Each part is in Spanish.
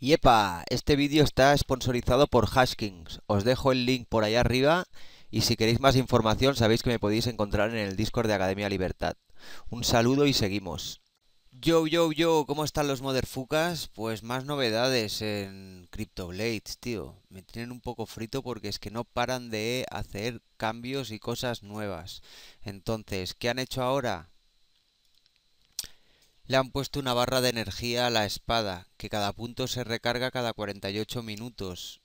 ¡Yepa! este vídeo está sponsorizado por Haskings. Os dejo el link por allá arriba y si queréis más información sabéis que me podéis encontrar en el Discord de Academia Libertad. Un saludo y seguimos. Yo, yo, yo, ¿cómo están los Motherfucas? Pues más novedades en CryptoBlades, tío. Me tienen un poco frito porque es que no paran de hacer cambios y cosas nuevas. Entonces, ¿qué han hecho ahora? Le han puesto una barra de energía a la espada, que cada punto se recarga cada 48 minutos.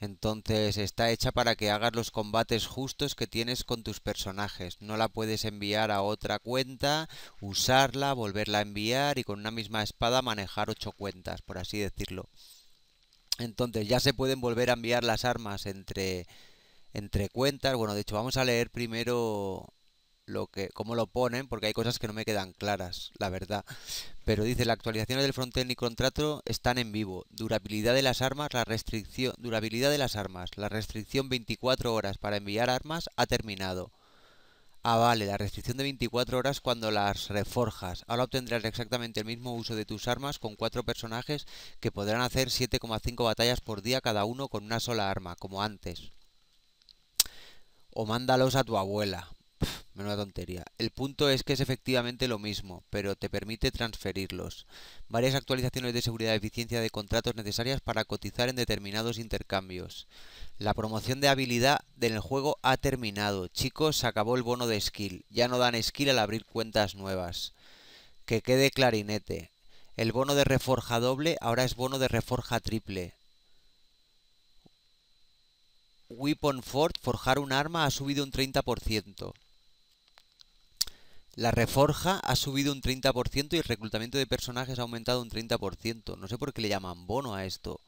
Entonces está hecha para que hagas los combates justos que tienes con tus personajes. No la puedes enviar a otra cuenta, usarla, volverla a enviar y con una misma espada manejar ocho cuentas, por así decirlo. Entonces ya se pueden volver a enviar las armas entre, entre cuentas. Bueno, de hecho vamos a leer primero lo que, cómo lo ponen, porque hay cosas que no me quedan claras, la verdad. Pero dice, las actualizaciones del frontend y contrato están en vivo. Durabilidad de las armas, la restricción, durabilidad de las armas, la restricción 24 horas para enviar armas ha terminado. Ah, vale, la restricción de 24 horas cuando las reforjas. Ahora obtendrás exactamente el mismo uso de tus armas con cuatro personajes que podrán hacer 7,5 batallas por día cada uno con una sola arma, como antes. O mándalos a tu abuela. Menuda tontería. El punto es que es efectivamente lo mismo, pero te permite transferirlos. Varias actualizaciones de seguridad y eficiencia de contratos necesarias para cotizar en determinados intercambios. La promoción de habilidad en el juego ha terminado. Chicos, se acabó el bono de skill. Ya no dan skill al abrir cuentas nuevas. Que quede clarinete. El bono de reforja doble ahora es bono de reforja triple. Weapon Fort, forjar un arma, ha subido un 30%. La reforja ha subido un 30% y el reclutamiento de personajes ha aumentado un 30%. No sé por qué le llaman bono a esto.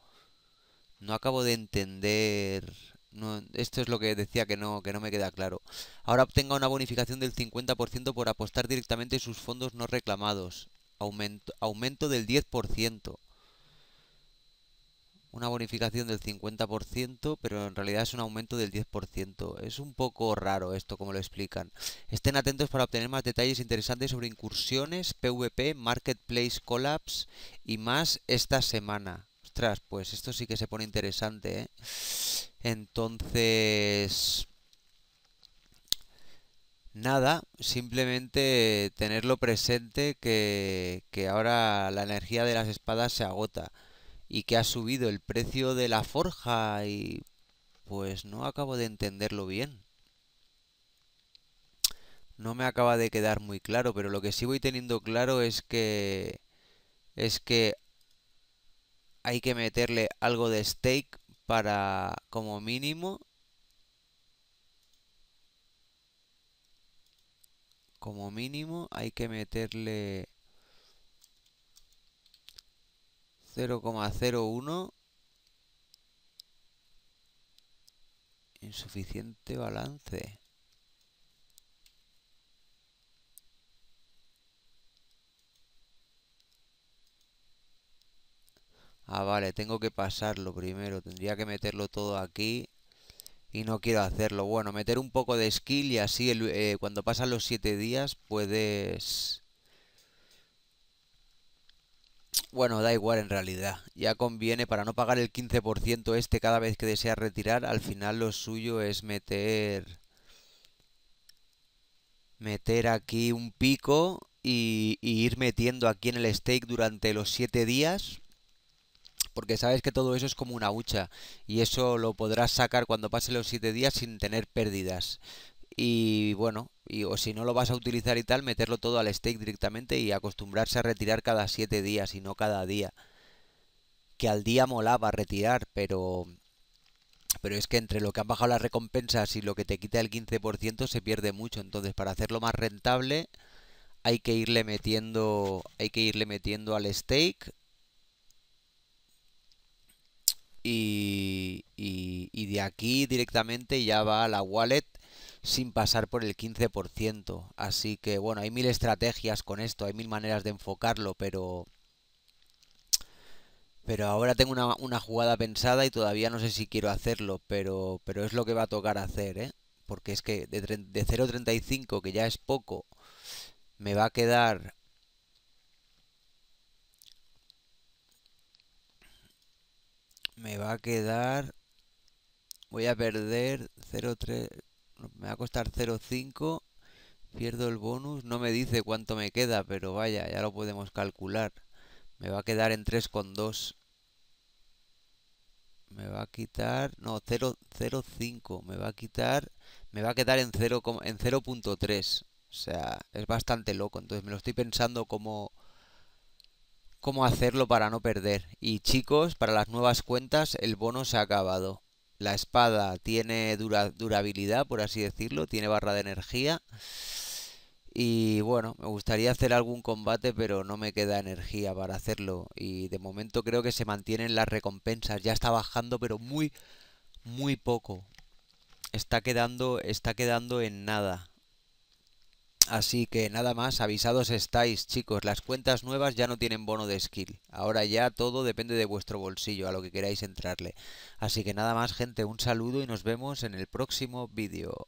No acabo de entender... esto es lo que decía que no, que no me queda claro. Ahora obtenga una bonificación del 50% por apostar directamente sus fondos no reclamados. Aumento, aumento del 10% una bonificación del 50%, pero en realidad es un aumento del 10%. Es un poco raro esto, como lo explican. Estén atentos para obtener más detalles interesantes sobre incursiones, PvP, Marketplace Collapse y más esta semana. Ostras, pues esto sí que se pone interesante, ¿eh? Entonces... Nada, simplemente tenerlo presente que, que ahora la energía de las espadas se agota y que ha subido el precio de la forja y pues no acabo de entenderlo bien. No me acaba de quedar muy claro, pero lo que sí voy teniendo claro es que es que hay que meterle algo de stake para como mínimo como mínimo hay que meterle 0,01 insuficiente balance ah vale tengo que pasarlo primero tendría que meterlo todo aquí y no quiero hacerlo bueno meter un poco de skill y así eh, cuando pasan los 7 días puedes bueno, da igual en realidad. Ya conviene para no pagar el 15% este cada vez que desea retirar. Al final lo suyo es meter... Meter aquí un pico y, ir metiendo aquí en el stake durante los 7 días. Porque sabes que todo eso es como una hucha. Y eso lo podrás sacar cuando pase los 7 días sin tener pérdidas y bueno, y, o si no lo vas a utilizar y tal, meterlo todo al stake directamente y acostumbrarse a retirar cada 7 días y no cada día. Que al día molaba retirar, pero pero es que entre lo que han bajado las recompensas y lo que te quita el 15% se pierde mucho, entonces para hacerlo más rentable hay que irle metiendo hay que irle metiendo al stake y, y, y de aquí directamente ya va a la wallet sin pasar por el 15%. Así que bueno, hay mil estrategias con esto, hay mil maneras de enfocarlo, pero... Pero ahora tengo una, jugada pensada y todavía no sé si quiero hacerlo, pero, pero es lo que va a tocar hacer, ¿eh? Porque es que de, de 0.35, que ya es poco, me va a quedar me va a quedar voy a perder 0,3 me va a costar 0,5. Pierdo el bonus. No me dice cuánto me queda, pero vaya, ya lo podemos calcular. Me va a quedar en 3,2. Me va a quitar... No, 0,05. Me va a quitar... Me va a quedar en 0,3. En o sea, es bastante loco. Entonces me lo estoy pensando como cómo hacerlo para no perder. Y chicos, para las nuevas cuentas el bono se ha acabado. La espada tiene durabilidad, por así decirlo, tiene barra de energía. Y bueno, me gustaría hacer algún combate, pero no me queda energía para hacerlo. Y de momento creo que se mantienen las recompensas. Ya está bajando, pero muy, muy poco. Está quedando, está quedando en nada. Así que nada más, avisados estáis, chicos. Las cuentas nuevas ya no tienen bono de skill. Ahora ya todo depende de vuestro bolsillo, a lo que queráis entrarle. Así que nada más, gente, un saludo y nos vemos en el próximo vídeo.